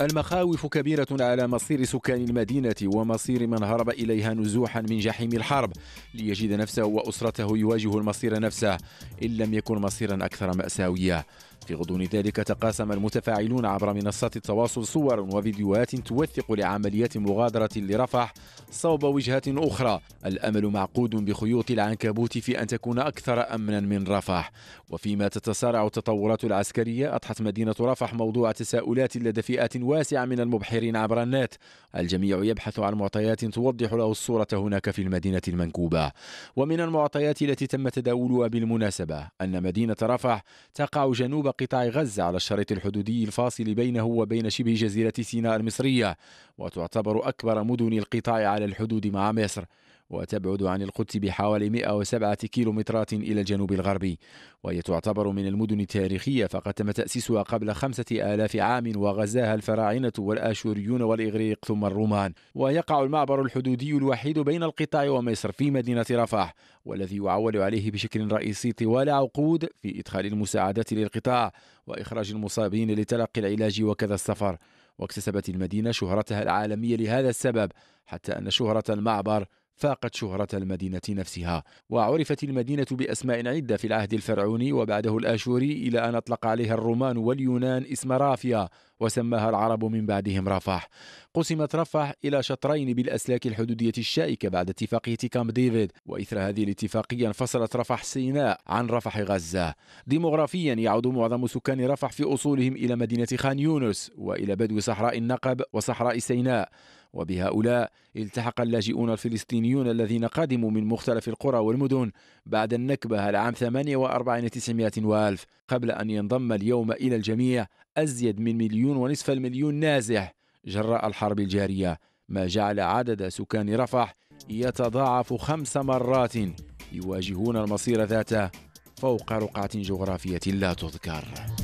المخاوف كبيرة على مصير سكان المدينة ومصير من هرب إليها نزوحا من جحيم الحرب ليجد نفسه وأسرته يواجه المصير نفسه إن لم يكن مصيرا أكثر مأساوية في غضون ذلك تقاسم المتفاعلون عبر منصات التواصل صور وفيديوهات توثق لعمليات مغادرة لرفح صوب وجهات أخرى الأمل معقود بخيوط العنكبوت في أن تكون أكثر أمنا من رفح وفيما تتسارع التطورات العسكرية أضحت مدينة رفح موضوع تساؤلات لدى فئات واسعة من المبحرين عبر النت الجميع يبحث عن معطيات توضح له الصورة هناك في المدينة المنكوبة ومن المعطيات التي تم تداولها بالمناسبة أن مدينة رفح تقع جنوب قطاع غزة على الشريط الحدودي الفاصل بينه وبين شبه جزيرة سيناء المصرية وتعتبر أكبر مدن القطاع على الحدود مع مصر وتبعد عن القدس بحوالي 107 كيلومترات إلى الجنوب الغربي وهي تعتبر من المدن التاريخية فقد تم تأسيسها قبل خمسة آلاف عام وغزاها الفراعنة والآشوريون والإغريق ثم الرومان ويقع المعبر الحدودي الوحيد بين القطاع ومصر في مدينة رفح والذي يعول عليه بشكل رئيسي طوال عقود في إدخال المساعدات للقطاع وإخراج المصابين لتلقي العلاج وكذا السفر واكتسبت المدينة شهرتها العالمية لهذا السبب حتى أن شهرة المعبر فاقت شهرة المدينة نفسها وعرفت المدينة بأسماء عدة في العهد الفرعوني وبعده الآشوري إلى أن أطلق عليها الرومان واليونان اسم رافيا وسماها العرب من بعدهم رفح قسمت رفح إلى شطرين بالأسلاك الحدودية الشائكة بعد اتفاقية كامب ديفيد وإثر هذه الاتفاقية انفصلت رفح سيناء عن رفح غزة ديموغرافيا يعود معظم سكان رفح في أصولهم إلى مدينة خان يونس وإلى بدو صحراء النقب وصحراء سيناء وبهؤلاء التحق اللاجئون الفلسطينيون الذين قدموا من مختلف القرى والمدن بعد النكبة العام 48 900 والف قبل أن ينضم اليوم إلى الجميع أزيد من مليون ونصف المليون نازح جراء الحرب الجارية ما جعل عدد سكان رفح يتضاعف خمس مرات يواجهون المصير ذاته فوق رقعة جغرافية لا تذكر